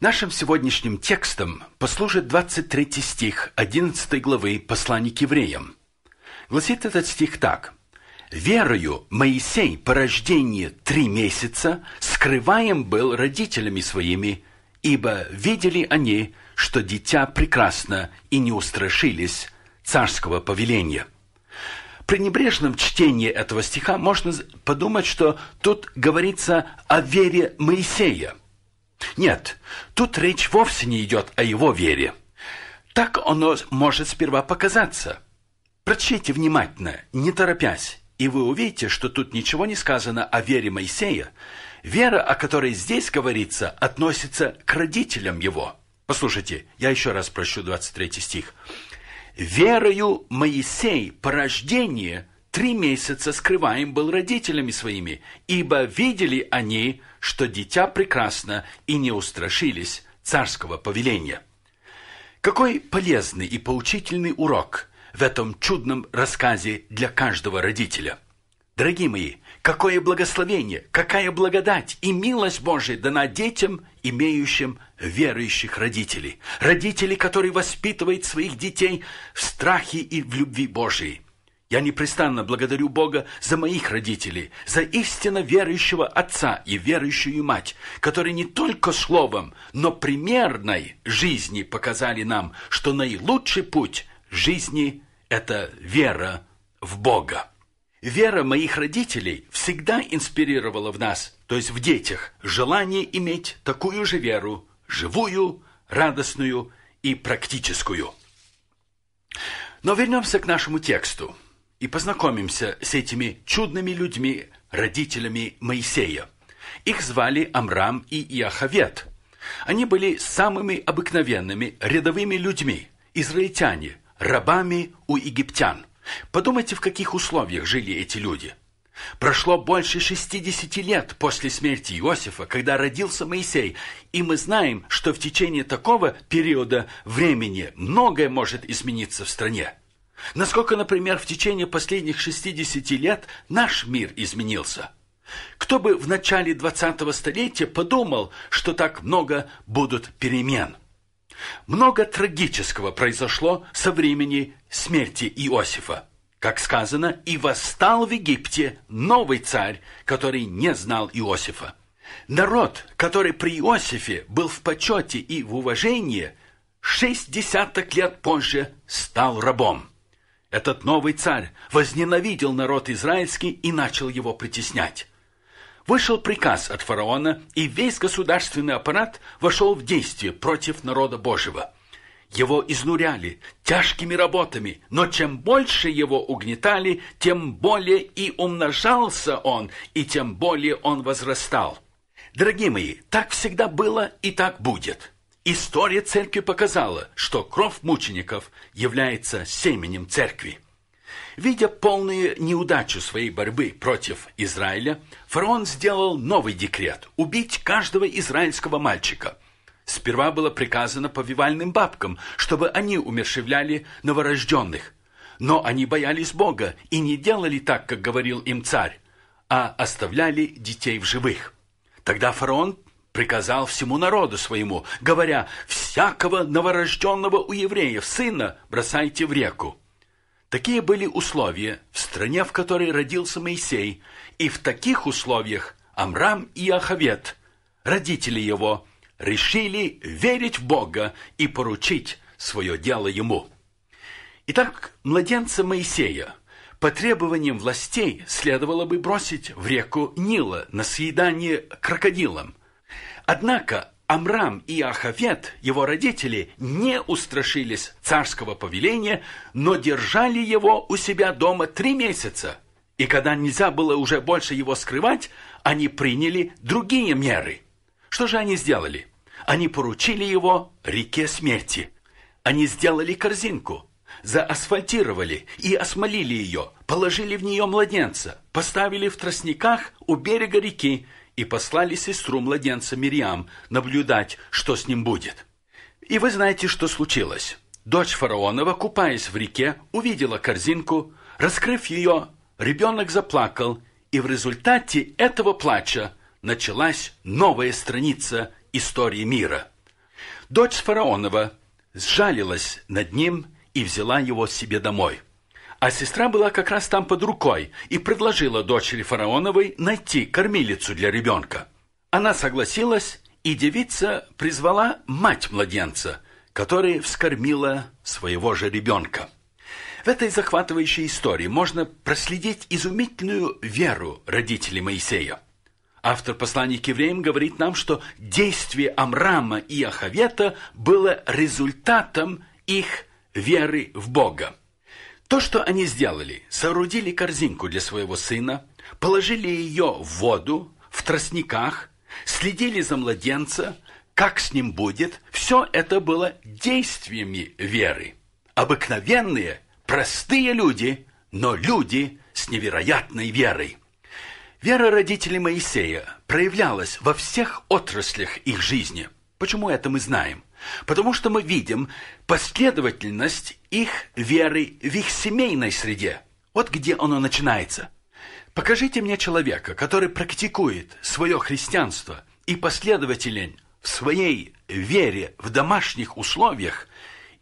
Нашим сегодняшним текстом послужит 23 стих 11 главы послания к евреям. Гласит этот стих так. «Верою Моисей по рождении три месяца скрываем был родителями своими, ибо видели они, что дитя прекрасно и не устрашились царского повеления». При небрежном чтении этого стиха можно подумать, что тут говорится о вере Моисея – нет, тут речь вовсе не идет о его вере. Так оно может сперва показаться. Прочтите внимательно, не торопясь, и вы увидите, что тут ничего не сказано о вере Моисея. Вера, о которой здесь говорится, относится к родителям его. Послушайте, я еще раз прощу 23 стих. «Верою Моисей по рождению – три месяца скрываем был родителями своими, ибо видели они, что дитя прекрасно, и не устрашились царского повеления. Какой полезный и поучительный урок в этом чудном рассказе для каждого родителя. Дорогие мои, какое благословение, какая благодать и милость Божия дана детям, имеющим верующих родителей. Родителей, которые воспитывают своих детей в страхе и в любви Божией. Я непрестанно благодарю Бога за моих родителей, за истинно верующего отца и верующую мать, которые не только словом, но примерной жизни показали нам, что наилучший путь жизни – это вера в Бога. Вера моих родителей всегда инспирировала в нас, то есть в детях, желание иметь такую же веру, живую, радостную и практическую. Но вернемся к нашему тексту и познакомимся с этими чудными людьми, родителями Моисея. Их звали Амрам и Иоховет. Они были самыми обыкновенными рядовыми людьми, израильтяне, рабами у египтян. Подумайте, в каких условиях жили эти люди. Прошло больше 60 лет после смерти Иосифа, когда родился Моисей, и мы знаем, что в течение такого периода времени многое может измениться в стране. Насколько, например, в течение последних 60 лет наш мир изменился? Кто бы в начале 20-го столетия подумал, что так много будут перемен? Много трагического произошло со времени смерти Иосифа. Как сказано, и восстал в Египте новый царь, который не знал Иосифа. Народ, который при Иосифе был в почете и в уважении, шесть десяток лет позже стал рабом. Этот новый царь возненавидел народ израильский и начал его притеснять. Вышел приказ от фараона, и весь государственный аппарат вошел в действие против народа Божьего. Его изнуряли тяжкими работами, но чем больше его угнетали, тем более и умножался он, и тем более он возрастал. Дорогие мои, так всегда было и так будет. История церкви показала, что кровь мучеников является семенем церкви. Видя полную неудачу своей борьбы против Израиля, фараон сделал новый декрет – убить каждого израильского мальчика. Сперва было приказано повивальным бабкам, чтобы они умершевляли новорожденных. Но они боялись Бога и не делали так, как говорил им царь, а оставляли детей в живых. Тогда фараон приказал всему народу своему, говоря, «Всякого новорожденного у евреев сына бросайте в реку». Такие были условия в стране, в которой родился Моисей, и в таких условиях Амрам и Ахавет, родители его, решили верить в Бога и поручить свое дело ему. Итак, младенца Моисея по требованиям властей следовало бы бросить в реку Нила на съедание крокодилам, Однако Амрам и Ахавет, его родители, не устрашились царского повеления, но держали его у себя дома три месяца. И когда нельзя было уже больше его скрывать, они приняли другие меры. Что же они сделали? Они поручили его реке смерти. Они сделали корзинку, заасфальтировали и осмолили ее, положили в нее младенца, поставили в тростниках у берега реки и послали сестру младенца Мириам наблюдать, что с ним будет. И вы знаете, что случилось. Дочь фараонова, купаясь в реке, увидела корзинку, раскрыв ее, ребенок заплакал, и в результате этого плача началась новая страница истории мира. Дочь фараонова сжалилась над ним и взяла его себе домой. А сестра была как раз там под рукой и предложила дочери фараоновой найти кормилицу для ребенка. Она согласилась, и девица призвала мать младенца, которая вскормила своего же ребенка. В этой захватывающей истории можно проследить изумительную веру родителей Моисея. Автор послания к евреям говорит нам, что действие Амрама и Ахавета было результатом их веры в Бога. То, что они сделали, соорудили корзинку для своего сына, положили ее в воду, в тростниках, следили за младенца, как с ним будет, все это было действиями веры. Обыкновенные, простые люди, но люди с невероятной верой. Вера родителей Моисея проявлялась во всех отраслях их жизни. Почему это мы знаем? Потому что мы видим последовательность их веры в их семейной среде. Вот где оно начинается. Покажите мне человека, который практикует свое христианство и последователен в своей вере в домашних условиях,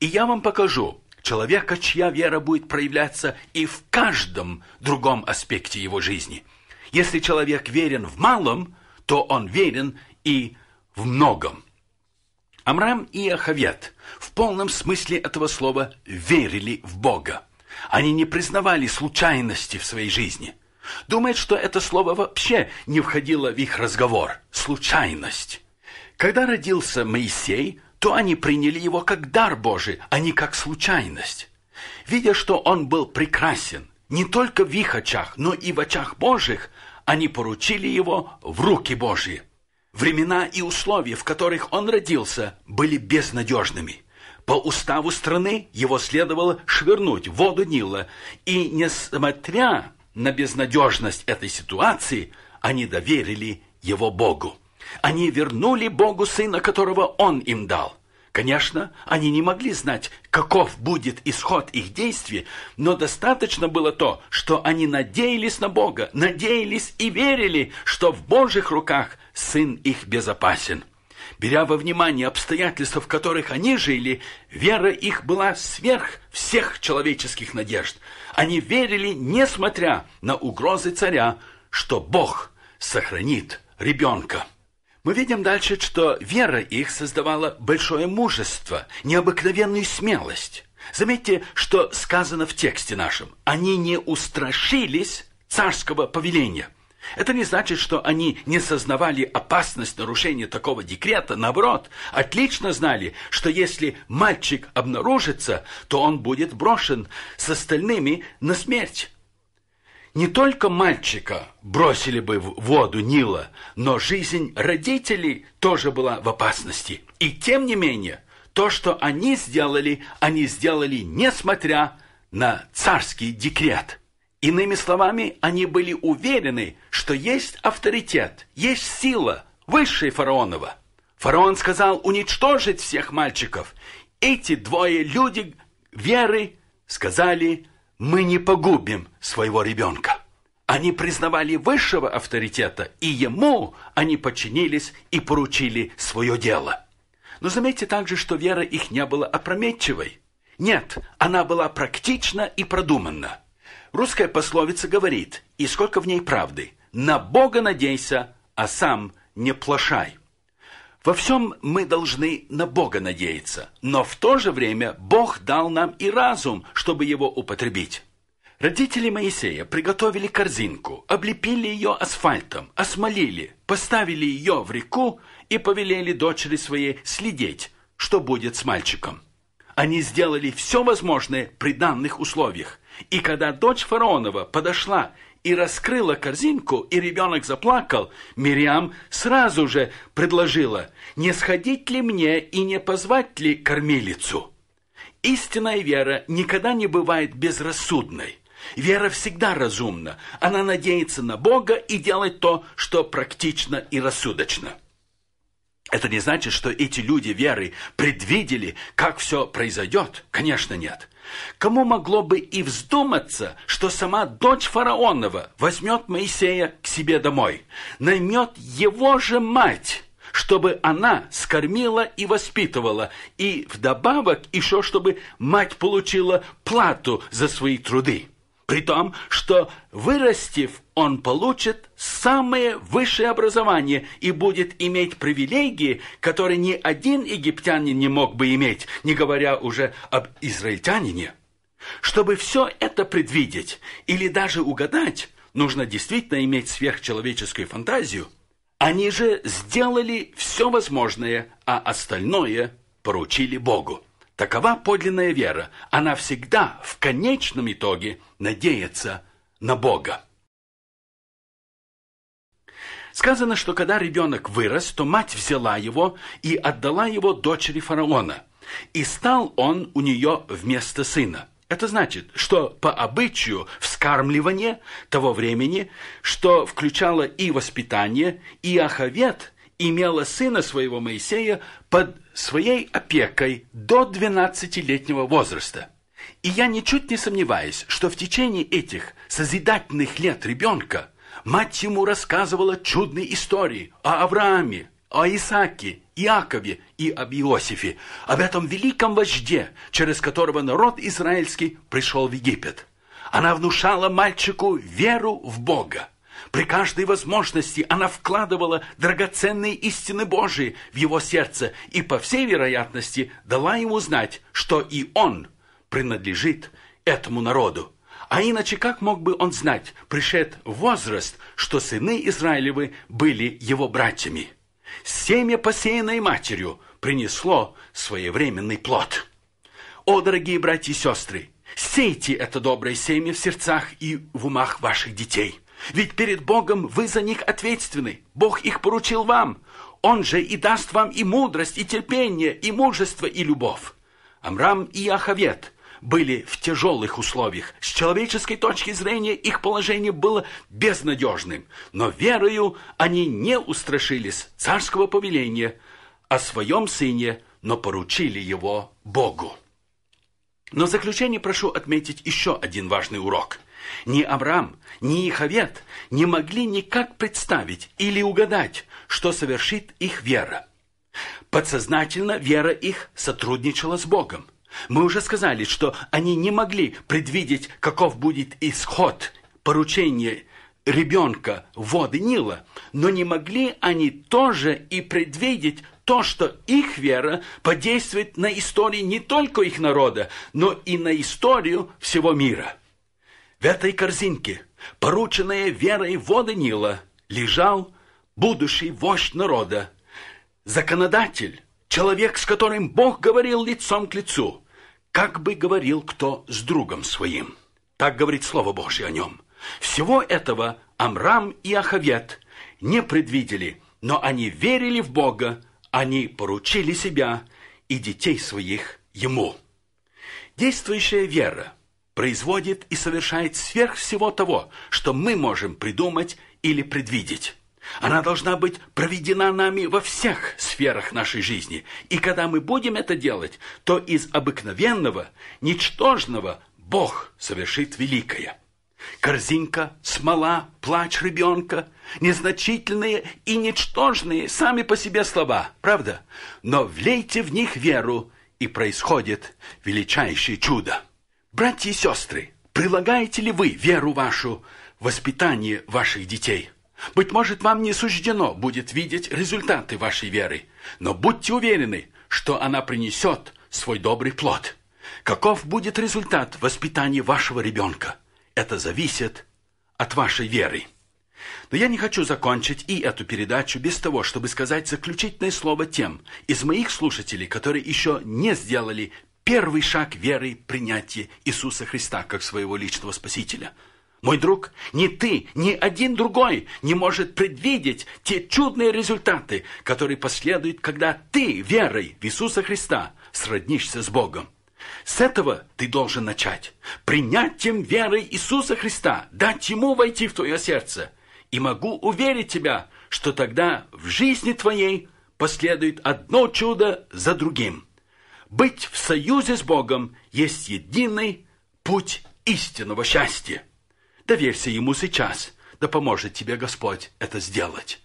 и я вам покажу человека, чья вера будет проявляться и в каждом другом аспекте его жизни. Если человек верен в малом, то он верен и в многом. Амрам и Ахавят в полном смысле этого слова верили в Бога. Они не признавали случайности в своей жизни. Думают, что это слово вообще не входило в их разговор. Случайность. Когда родился Моисей, то они приняли его как дар Божий, а не как случайность. Видя, что он был прекрасен, не только в их очах, но и в очах Божьих, они поручили его в руки Божьи. Времена и условия, в которых он родился, были безнадежными. По уставу страны его следовало швырнуть в воду Нила, и, несмотря на безнадежность этой ситуации, они доверили его Богу. Они вернули Богу сына, которого он им дал. Конечно, они не могли знать, каков будет исход их действий, но достаточно было то, что они надеялись на Бога, надеялись и верили, что в Божьих руках сын их безопасен. Беря во внимание обстоятельства, в которых они жили, вера их была сверх всех человеческих надежд. Они верили, несмотря на угрозы царя, что Бог сохранит ребенка. Мы видим дальше, что вера их создавала большое мужество, необыкновенную смелость. Заметьте, что сказано в тексте нашем. Они не устрашились царского повеления. Это не значит, что они не сознавали опасность нарушения такого декрета. Наоборот, отлично знали, что если мальчик обнаружится, то он будет брошен с остальными на смерть. Не только мальчика бросили бы в воду Нила, но жизнь родителей тоже была в опасности. И тем не менее, то, что они сделали, они сделали несмотря на царский декрет. Иными словами, они были уверены, что есть авторитет, есть сила, высшей фараонова. Фараон сказал уничтожить всех мальчиков. Эти двое люди веры сказали мы не погубим своего ребенка. Они признавали высшего авторитета, и ему они подчинились и поручили свое дело. Но заметьте также, что вера их не была опрометчивой. Нет, она была практична и продуманна. Русская пословица говорит, и сколько в ней правды, «На Бога надейся, а сам не плашай». Во всем мы должны на Бога надеяться, но в то же время Бог дал нам и разум, чтобы его употребить. Родители Моисея приготовили корзинку, облепили ее асфальтом, осмолили, поставили ее в реку и повелели дочери своей следить, что будет с мальчиком. Они сделали все возможное при данных условиях. И когда дочь фараонова подошла и раскрыла корзинку, и ребенок заплакал, Мириам сразу же предложила, не сходить ли мне и не позвать ли кормилицу. Истинная вера никогда не бывает безрассудной. Вера всегда разумна. Она надеется на Бога и делает то, что практично и рассудочно. Это не значит, что эти люди веры предвидели, как все произойдет. Конечно, нет. Кому могло бы и вздуматься, что сама дочь фараонова возьмет Моисея к себе домой, наймет его же мать, чтобы она скормила и воспитывала, и вдобавок еще чтобы мать получила плату за свои труды? При том, что, вырастив он получит самое высшее образование и будет иметь привилегии, которые ни один египтянин не мог бы иметь, не говоря уже об израильтянине. Чтобы все это предвидеть или даже угадать, нужно действительно иметь сверхчеловеческую фантазию. Они же сделали все возможное, а остальное поручили Богу. Такова подлинная вера. Она всегда в конечном итоге надеется на Бога. Сказано, что когда ребенок вырос, то мать взяла его и отдала его дочери фараона. И стал он у нее вместо сына. Это значит, что по обычаю вскармливание того времени, что включало и воспитание, и ахавет, имела сына своего Моисея под своей опекой до 12-летнего возраста. И я ничуть не сомневаюсь, что в течение этих созидательных лет ребенка – Мать ему рассказывала чудные истории о Аврааме, о Исааке, Иакове и об Иосифе, об этом великом вожде, через которого народ израильский пришел в Египет. Она внушала мальчику веру в Бога. При каждой возможности она вкладывала драгоценные истины Божии в его сердце и, по всей вероятности, дала ему знать, что и он принадлежит этому народу. А иначе как мог бы он знать, пришед возраст, что сыны Израилевы были его братьями? Семя, посеянное матерью, принесло своевременный плод. О, дорогие братья и сестры, сейте это доброе семя в сердцах и в умах ваших детей. Ведь перед Богом вы за них ответственны. Бог их поручил вам. Он же и даст вам и мудрость, и терпение, и мужество, и любовь. Амрам и Ахавет – были в тяжелых условиях. С человеческой точки зрения их положение было безнадежным, но верою они не устрашились царского повеления а о своем сыне, но поручили его Богу. Но в заключение прошу отметить еще один важный урок. Ни Авраам, ни Иховет не могли никак представить или угадать, что совершит их вера. Подсознательно вера их сотрудничала с Богом. Мы уже сказали, что они не могли предвидеть, каков будет исход поручения ребенка воды Нила, но не могли они тоже и предвидеть то, что их вера подействует на историю не только их народа, но и на историю всего мира. В этой корзинке, порученная верой воды Нила, лежал будущий вождь народа, законодатель, человек, с которым Бог говорил лицом к лицу, как бы говорил кто с другом своим. Так говорит Слово Божье о нем. Всего этого Амрам и Ахавет не предвидели, но они верили в Бога, они поручили себя и детей своих Ему. Действующая вера производит и совершает сверх всего того, что мы можем придумать или предвидеть. Она должна быть проведена нами во всех сферах нашей жизни. И когда мы будем это делать, то из обыкновенного, ничтожного Бог совершит великое. Корзинка, смола, плач ребенка, незначительные и ничтожные сами по себе слова, правда? Но влейте в них веру, и происходит величайшее чудо. Братья и сестры, прилагаете ли вы веру вашу в воспитание ваших детей – быть может, вам не суждено будет видеть результаты вашей веры, но будьте уверены, что она принесет свой добрый плод. Каков будет результат воспитания вашего ребенка? Это зависит от вашей веры. Но я не хочу закончить и эту передачу без того, чтобы сказать заключительное слово тем из моих слушателей, которые еще не сделали первый шаг веры принятия Иисуса Христа как своего личного Спасителя – мой друг, ни ты, ни один другой не может предвидеть те чудные результаты, которые последуют, когда ты верой в Иисуса Христа сроднишься с Богом. С этого ты должен начать. Принятием веры Иисуса Христа, дать Ему войти в твое сердце. И могу уверить тебя, что тогда в жизни твоей последует одно чудо за другим. Быть в союзе с Богом есть единый путь истинного счастья. Доверься ему сейчас, да поможет тебе Господь это сделать.